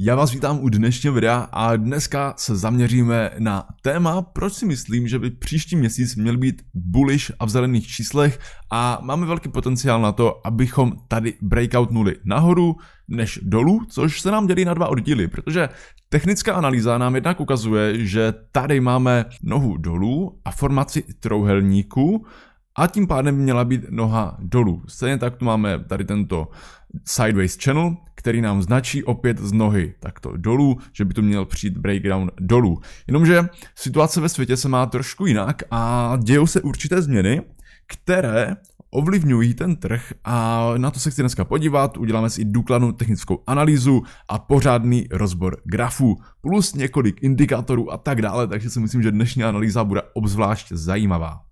Já vás vítám u dnešního videa a dneska se zaměříme na téma, proč si myslím, že by příští měsíc měl být bullish a v zelených číslech a máme velký potenciál na to, abychom tady breakout nuli nahoru než dolů, což se nám dělí na dva oddíly, protože technická analýza nám jednak ukazuje, že tady máme nohu dolů a formaci trouhelníku, a tím pádem měla být noha dolů. Stejně tak tu máme tady tento sideways channel, který nám značí opět z nohy takto dolů, že by tu měl přijít breakdown dolů. Jenomže situace ve světě se má trošku jinak a dějou se určité změny, které ovlivňují ten trh a na to se chci dneska podívat. Uděláme si důkladnou technickou analýzu a pořádný rozbor grafů, plus několik indikátorů a tak dále, takže si myslím, že dnešní analýza bude obzvlášť zajímavá.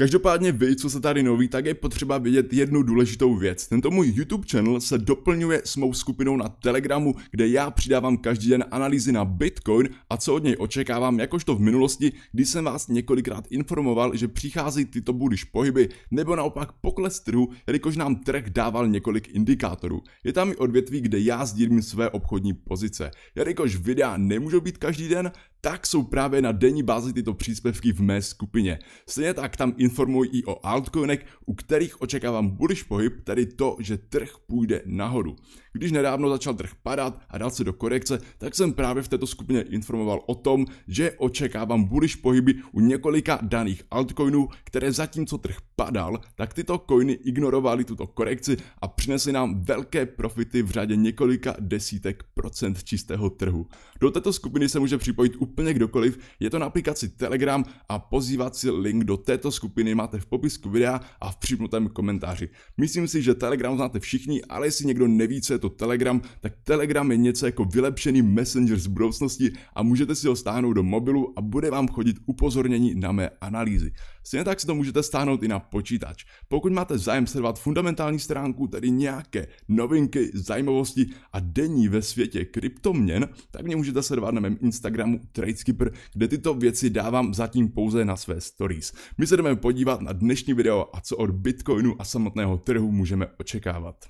Každopádně vy, co se tady noví, tak je potřeba vědět jednu důležitou věc. Tento můj YouTube channel se doplňuje s mou skupinou na Telegramu, kde já přidávám každý den analýzy na Bitcoin a co od něj očekávám, jakožto v minulosti, kdy jsem vás několikrát informoval, že přichází tyto budiš pohyby, nebo naopak pokles trhu, jelikož nám trh dával několik indikátorů. Je tam i odvětví, kde já sdílím své obchodní pozice. Jelikož videa nemůžou být každý den, tak jsou právě na denní bázi tyto příspěvky v mé skupině. Stejně tak tam informuji i o altcoinech, u kterých očekávám bullish pohyb, tedy to, že trh půjde nahoru. Když nedávno začal trh padat a dal se do korekce, tak jsem právě v této skupině informoval o tom, že očekávám bullish pohyby u několika daných altcoinů, které zatímco trh padal, tak tyto coiny ignorovaly tuto korekci a přinesly nám velké profity v řadě několika desítek procent čistého trhu. Do této skupiny se může připojit u úplně kdokoliv, je to na aplikaci Telegram a pozývací link do této skupiny máte v popisku videa a v připnutém komentáři. Myslím si, že Telegram znáte všichni, ale jestli někdo neví, co je to Telegram, tak Telegram je něco jako vylepšený messenger z budoucnosti a můžete si ho stáhnout do mobilu a bude vám chodit upozornění na mé analýzy. Stejně tak si to můžete stáhnout i na počítač. Pokud máte zájem sledovat fundamentální stránku, tedy nějaké novinky, zajímavosti a denní ve světě kryptoměn, tak mě můžete sledovat na mém Instagramu Tradeskipper, kde tyto věci dávám zatím pouze na své stories. My se jdeme podívat na dnešní video a co od Bitcoinu a samotného trhu můžeme očekávat.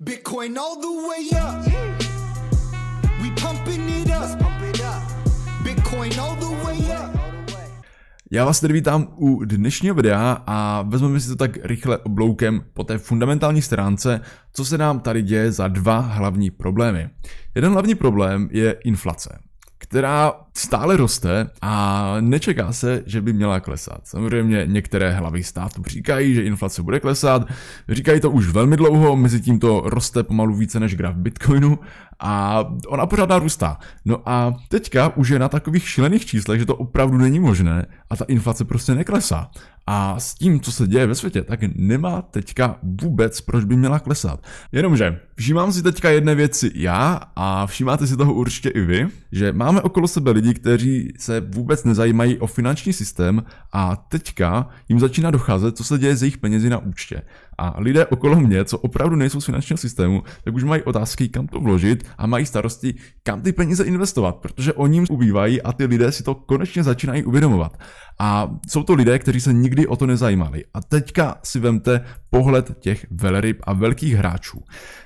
Bitcoin all the way up. We pumping it up. Bitcoin all the já vás tedy vítám u dnešního videa a vezmeme si to tak rychle obloukem po té fundamentální stránce, co se nám tady děje za dva hlavní problémy. Jeden hlavní problém je inflace která stále roste a nečeká se, že by měla klesat. Samozřejmě některé hlavy státu říkají, že inflace bude klesat, říkají to už velmi dlouho, mezi tím to roste pomalu více než graf Bitcoinu a ona pořád narůstá. No a teďka už je na takových šílených číslech, že to opravdu není možné a ta inflace prostě neklesá a s tím, co se děje ve světě, tak nemá teďka vůbec, proč by měla klesat. Jenomže všímám si teďka jedné věci já a všímáte si toho určitě i vy, že máme okolo sebe lidi, kteří se vůbec nezajímají o finanční systém a teďka jim začíná docházet, co se děje s jejich penězi na účtě. A lidé okolo mě, co opravdu nejsou z finančního systému, tak už mají otázky, kam to vložit a mají starosti, kam ty peníze investovat, protože o ním ubývají a ty lidé si to konečně začínají uvědomovat. A jsou to lidé, kteří se nikdy o to nezajímali. A teďka si vemte pohled těch velryb a velkých hráčů.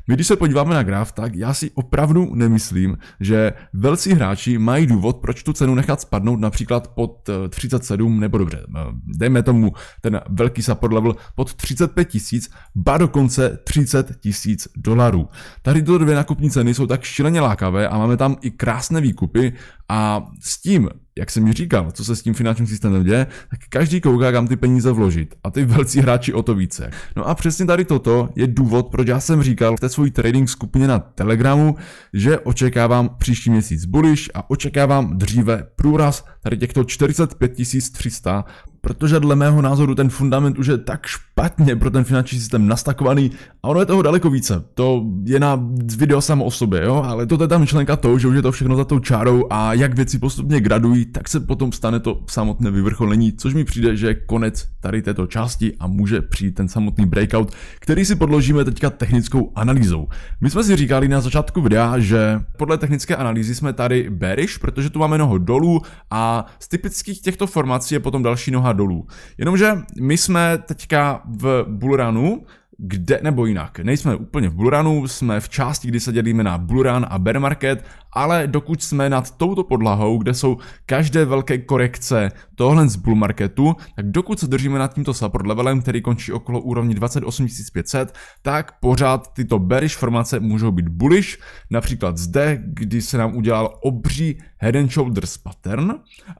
My když se podíváme na graf, tak já si opravdu nemyslím, že velcí hráči mají důvod, proč tu cenu nechat spadnout například pod 37, eh, nebo dobře, eh, dejme tomu ten velký support level pod 35 tisíc, tisíc, ba dokonce 30 tisíc dolarů. Tady tyto dvě nakupní ceny jsou tak šíleně lákavé a máme tam i krásné výkupy a s tím, jak jsem mi říkal, co se s tím finančním systémem děje, tak každý kouká, kam ty peníze vložit. A ty velcí hráči o to více. No a přesně tady toto je důvod, proč já jsem říkal v té své trading skupině na Telegramu, že očekávám příští měsíc bullish a očekávám dříve průraz tady těchto 45 300 protože dle mého názoru ten fundament už je tak špatně pro ten finanční systém nastakovaný a ono je toho daleko více. To je na video samo o sobě, jo, ale to je ta myšlenka to, že už je to všechno za tou čárou a jak věci postupně gradují, tak se potom stane to samotné vyvrcholení, což mi přijde, že je konec tady této části a může přijít ten samotný breakout, který si podložíme teďka technickou analýzou. My jsme si říkali na začátku videa, že podle technické analýzy jsme tady bearish, protože tu máme noho dolů a z typických těchto formací je potom další noha noha dolů. Jenomže my jsme teďka v Bullrunu, kde, nebo jinak, nejsme úplně v Bullrunu, jsme v části, kdy se dělíme na Bullrun a Bear Market ale dokud jsme nad touto podlahou, kde jsou každé velké korekce tohle z bull marketu, tak dokud se držíme nad tímto support levelem, který končí okolo úrovni 28500, tak pořád tyto bearish formace můžou být bullish, například zde, kdy se nám udělal obří head and shoulders pattern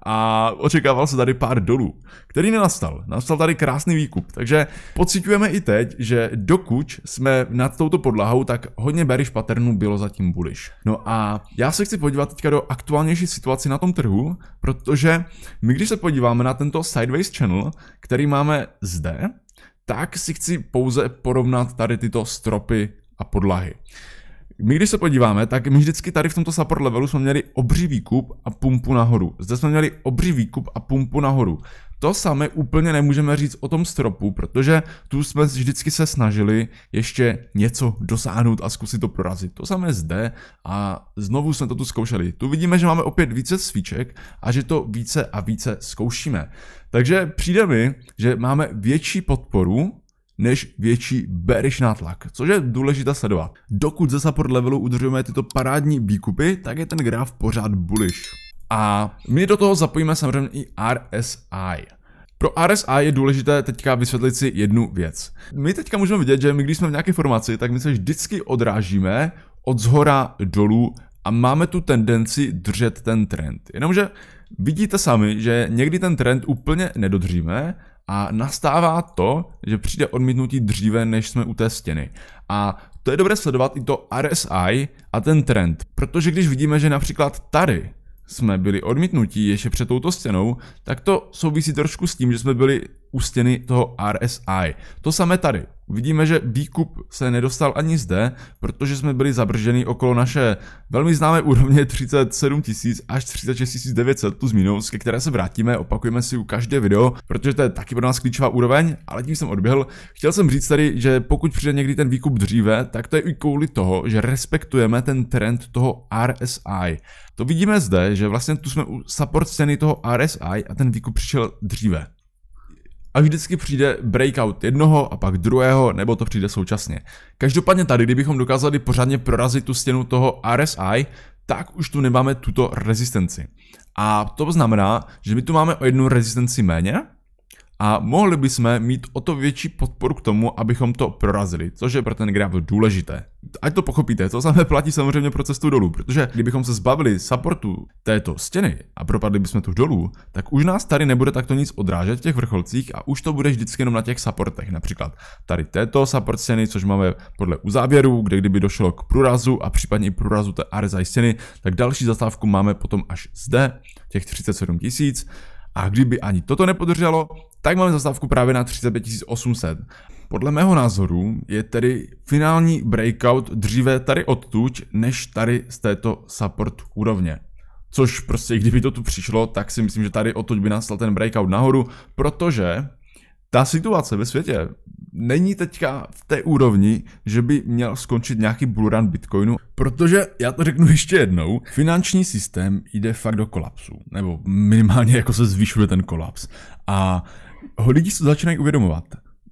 a očekával se tady pár dolů, který nenastal. Nastal tady krásný výkup, takže pocitujeme i teď, že dokud jsme nad touto podlahou, tak hodně bearish patternů bylo zatím bullish. No a já se chci podívat teďka do aktuálnější situaci na tom trhu, protože my když se podíváme na tento sideways channel, který máme zde, tak si chci pouze porovnat tady tyto stropy a podlahy. My když se podíváme, tak my vždycky tady v tomto support levelu jsme měli obří výkup a pumpu nahoru. Zde jsme měli obří výkup a pumpu nahoru. To samé úplně nemůžeme říct o tom stropu, protože tu jsme vždycky se snažili ještě něco dosáhnout a zkusit to prorazit. To samé zde a znovu jsme to tu zkoušeli. Tu vidíme, že máme opět více svíček a že to více a více zkoušíme. Takže přijde mi, že máme větší podporu než větší bearish nátlak, což je důležité sledovat. Dokud ze support levelu udržujeme tyto parádní výkupy, tak je ten graf pořád bullish. A my do toho zapojíme samozřejmě i RSI. Pro RSI je důležité teďka vysvětlit si jednu věc. My teďka můžeme vidět, že my když jsme v nějaké formaci, tak my se vždycky odrážíme od zhora dolů a máme tu tendenci držet ten trend. Jenomže vidíte sami, že někdy ten trend úplně nedodříme a nastává to, že přijde odmítnutí dříve, než jsme u té stěny. A to je dobré sledovat i to RSI a ten trend, protože když vidíme, že například tady jsme byli odmítnutí ještě před touto stěnou, tak to souvisí trošku s tím, že jsme byli u stěny toho RSI. To samé tady. Vidíme, že výkup se nedostal ani zde, protože jsme byli zabrženi okolo naše velmi známé úrovně 37 000 až 36 900 plus minus, ke které se vrátíme, opakujeme si u každé video, protože to je taky pro nás klíčová úroveň, ale tím jsem odběhl. Chtěl jsem říct tady, že pokud přijde někdy ten výkup dříve, tak to je i kvůli toho, že respektujeme ten trend toho RSI. To vidíme zde, že vlastně tu jsme u support ceny toho RSI a ten výkup přišel dříve a vždycky přijde breakout jednoho a pak druhého, nebo to přijde současně. Každopádně tady, kdybychom dokázali pořádně prorazit tu stěnu toho RSI, tak už tu nemáme tuto rezistenci. A to znamená, že my tu máme o jednu rezistenci méně, a mohli bychom mít o to větší podporu k tomu, abychom to prorazili, což je pro ten graf důležité. Ať to pochopíte, to samé platí samozřejmě pro cestu dolů, protože kdybychom se zbavili supportu této stěny a propadli bychom tu dolů, tak už nás tady nebude takto nic odrážet v těch vrcholcích a už to bude vždycky jenom na těch supportech, například tady této support stěny, což máme podle uzávěru, kde kdyby došlo k průrazu a případně i průrazu té RSI stěny, tak další zastávku máme potom až zde, těch 37 tisíc. A kdyby ani toto nepodrželo tak máme zastávku právě na 35 800. Podle mého názoru je tedy finální breakout dříve tady odtuď, než tady z této support úrovně. Což prostě, kdyby to tu přišlo, tak si myslím, že tady odtuď by nastal ten breakout nahoru, protože ta situace ve světě není teďka v té úrovni, že by měl skončit nějaký bullrun Bitcoinu, protože, já to řeknu ještě jednou, finanční systém jde fakt do kolapsu, nebo minimálně jako se zvyšuje ten kolaps. A ho lidi se začínají uvědomovat.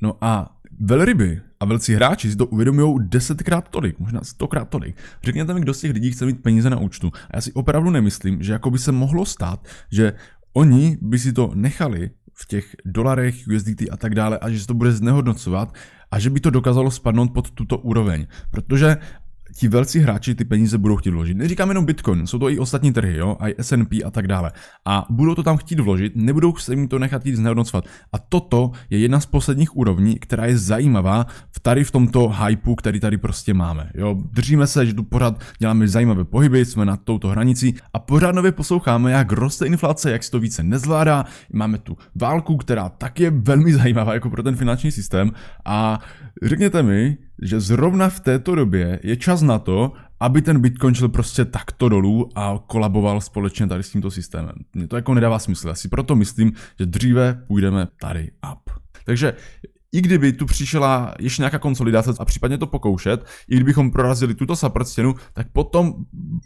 No a velryby a velcí hráči si to uvědomují desetkrát tolik, možná stokrát tolik. Řekněte mi, kdo z těch lidí chce mít peníze na účtu. A já si opravdu nemyslím, že jako by se mohlo stát, že oni by si to nechali v těch dolarech, USDT a tak dále a že se to bude znehodnocovat a že by to dokázalo spadnout pod tuto úroveň. Protože ti velcí hráči ty peníze budou chtít vložit. Neříkám jenom Bitcoin, jsou to i ostatní trhy, jo, i S&P a tak dále. A budou to tam chtít vložit, nebudou se jim to nechat jít znehodnocovat. A toto je jedna z posledních úrovní, která je zajímavá v tady v tomto hypeu, který tady prostě máme. Jo, držíme se, že tu pořád děláme zajímavé pohyby, jsme nad touto hranicí a pořád nově posloucháme, jak roste inflace, jak se to více nezvládá. Máme tu válku, která tak je velmi zajímavá jako pro ten finanční systém a řekněte mi, že zrovna v této době je čas na to, aby ten Bitcoin šel prostě takto dolů a kolaboval společně tady s tímto systémem. Mně to jako nedává smysl, asi proto myslím, že dříve půjdeme tady up. Takže i kdyby tu přišla ještě nějaká konsolidace a případně to pokoušet, i kdybychom prorazili tuto support stěnu, tak potom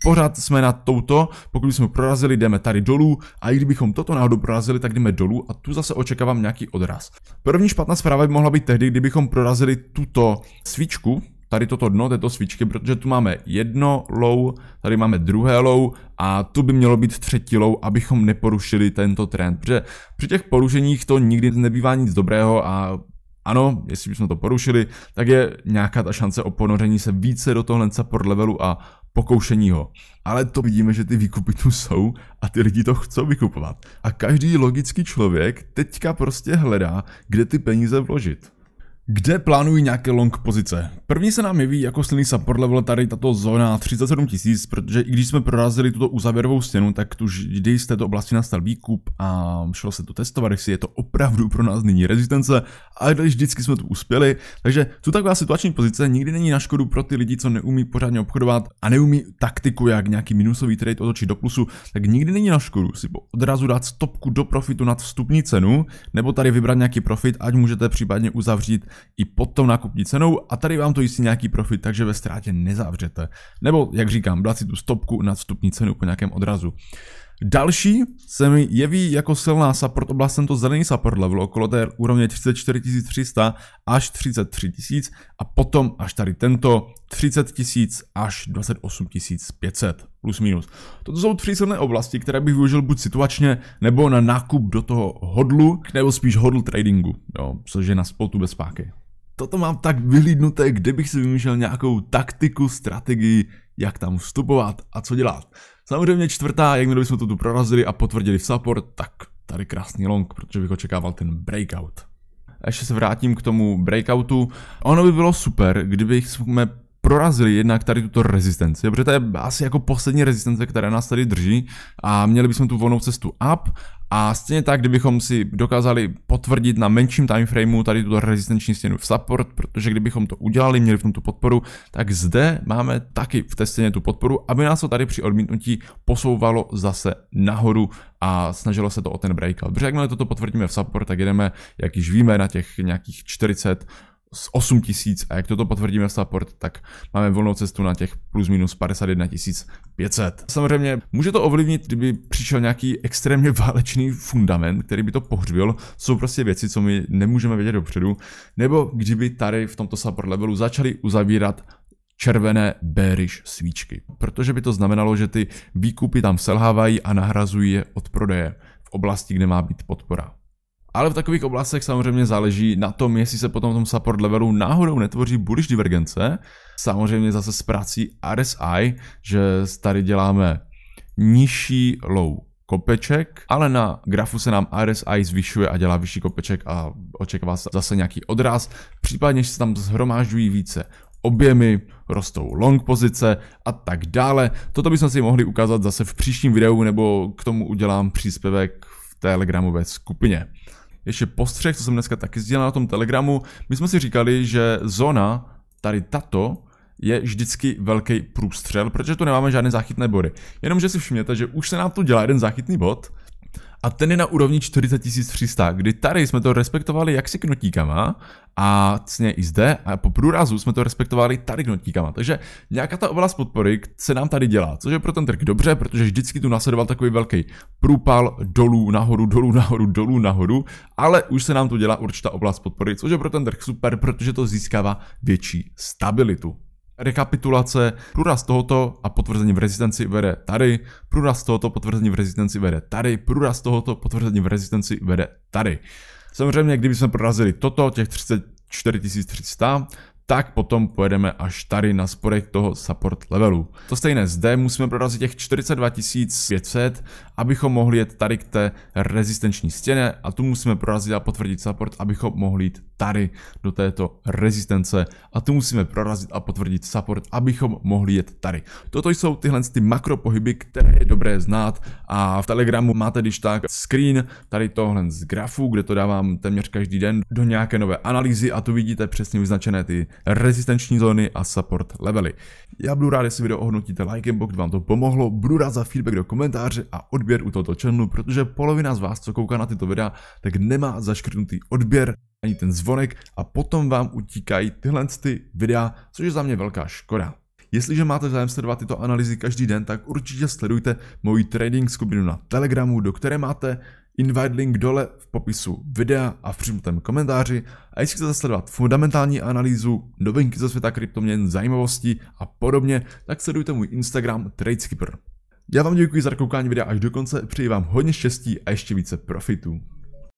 pořád jsme na touto, pokud bychom prorazili, jdeme tady dolů a i kdybychom toto náhodou prorazili, tak jdeme dolů a tu zase očekávám nějaký odraz. První špatná zpráva by mohla být tehdy, kdybychom prorazili tuto svíčku, tady toto dno této svíčky, protože tu máme jedno low, tady máme druhé low a tu by mělo být třetí low, abychom neporušili tento trend, protože při těch porušeních to nikdy nebývá nic dobrého a ano, jestli bychom to porušili, tak je nějaká ta šance o ponoření se více do tohle podlevelu a pokoušení ho. Ale to vidíme, že ty výkupy tu jsou a ty lidi to chcou vykupovat. A každý logický člověk teďka prostě hledá, kde ty peníze vložit kde plánují nějaké long pozice. První se nám jeví jako silný support level tady tato zóna 37 000, protože i když jsme prorazili tuto uzavěrovou stěnu, tak tu vždy z této oblasti nastal výkup a šlo se to testovat, jestli je to opravdu pro nás nyní rezistence, a když vždycky jsme tu uspěli, takže tu taková situační pozice nikdy není na škodu pro ty lidi, co neumí pořádně obchodovat a neumí taktiku, jak nějaký minusový trade otočit do plusu, tak nikdy není na škodu si odrazu dát stopku do profitu nad vstupní cenu, nebo tady vybrat nějaký profit, ať můžete případně uzavřít i pod tou nákupní cenou a tady vám to jistí nějaký profit, takže ve ztrátě nezavřete. Nebo, jak říkám, dát si tu stopku na vstupní cenu po nějakém odrazu. Další se mi jeví jako silná support oblast tento zelený support level okolo té úrovně 34 300 až 33 000 a potom až tady tento 30 000 až 28 500 plus minus. Toto jsou tři silné oblasti, které bych využil buď situačně nebo na nákup do toho hodlu, nebo spíš hodl tradingu, jo, což je na spotu bez páky. Toto mám tak vyhlídnuté, kde bych si vymýšlel nějakou taktiku, strategii, jak tam vstupovat a co dělat. Samozřejmě čtvrtá, jakmile bychom to tu prorazili a potvrdili v support, tak tady krásný long, protože bych očekával ten breakout. Ještě se vrátím k tomu breakoutu. Ono by bylo super, kdybychom prorazili jednak tady tuto rezistenci, protože to je asi jako poslední rezistence, která nás tady drží a měli bychom tu volnou cestu up a stejně tak, kdybychom si dokázali potvrdit na menším timeframeu tady tuto rezistenční stěnu v support, protože kdybychom to udělali, měli v tom tu podporu, tak zde máme taky v té stěně tu podporu, aby nás to tady při odmítnutí posouvalo zase nahoru a snažilo se to o ten breakout. Protože jakmile toto potvrdíme v support, tak jedeme, jak již víme, na těch nějakých 40 z 8 tisíc a jak toto potvrdíme v support, tak máme volnou cestu na těch plus minus 51 500. Samozřejmě může to ovlivnit, kdyby přišel nějaký extrémně válečný fundament, který by to pohřbil, jsou prostě věci, co my nemůžeme vědět dopředu, nebo kdyby tady v tomto support levelu začali uzavírat červené bearish svíčky, protože by to znamenalo, že ty výkupy tam selhávají a nahrazují je od prodeje v oblasti, kde má být podpora. Ale v takových oblastech samozřejmě záleží na tom, jestli se potom v tom support levelu náhodou netvoří bullish divergence. Samozřejmě zase s prací RSI, že tady děláme nižší low kopeček, ale na grafu se nám RSI zvyšuje a dělá vyšší kopeček a očekává se zase nějaký odraz, případně že se tam zhromážďují více objemy, rostou long pozice a tak dále. Toto bychom si mohli ukázat zase v příštím videu nebo k tomu udělám příspěvek v telegramové skupině ještě postřeh, co jsem dneska taky sdělal na tom Telegramu. My jsme si říkali, že zóna, tady tato, je vždycky velký průstřel, protože tu nemáme žádné záchytné body. Jenomže si všimněte, že už se nám tu dělá jeden záchytný bod, a ten je na úrovni 40 300, kdy tady jsme to respektovali jaksi knotíkama a cně i zde a po průrazu jsme to respektovali tady knotíkama. Takže nějaká ta oblast podpory se nám tady dělá, což je pro ten trh dobře, protože vždycky tu nasledoval takový velký průpal dolů, nahoru, dolů, nahoru, dolů, nahoru, ale už se nám tu dělá určitá oblast podpory, což je pro ten trh super, protože to získává větší stabilitu rekapitulace, průraz tohoto a potvrzení v rezistenci vede tady, průraz tohoto potvrzení v rezistenci vede tady, průraz tohoto potvrzení v rezistenci vede tady. Samozřejmě, kdybychom prorazili toto, těch 34 300, tak potom pojedeme až tady na spodek toho support levelu. To stejné zde, musíme prorazit těch 42 500, abychom mohli jet tady k té rezistenční stěně a tu musíme prorazit a potvrdit support, abychom mohli jít tady do této rezistence a tu musíme prorazit a potvrdit support, abychom mohli jet tady. Toto jsou tyhle ty makropohyby, které je dobré znát a v Telegramu máte když tak screen tady tohle z grafu, kde to dávám téměř každý den do nějaké nové analýzy a tu vidíte přesně vyznačené ty rezistenční zóny a support levely. Já budu rád, jestli video ohodnotíte likem, pokud vám to pomohlo, budu rád za feedback do komentáře a odběr u tohoto channelu, protože polovina z vás, co kouká na tyto videa, tak nemá zaškrtnutý odběr ani ten zvonek a potom vám utíkají tyhle ty videa, což je za mě velká škoda. Jestliže máte zájem sledovat tyto analýzy každý den, tak určitě sledujte moji trading skupinu na Telegramu, do které máte Invite link dole v popisu videa a v přímutém komentáři. A jestli chcete sledovat fundamentální analýzu, novinky ze světa kryptoměn, zajímavosti a podobně, tak sledujte můj Instagram TradeSkipper. Já vám děkuji za koukání videa až do konce, přeji vám hodně štěstí a ještě více profitů.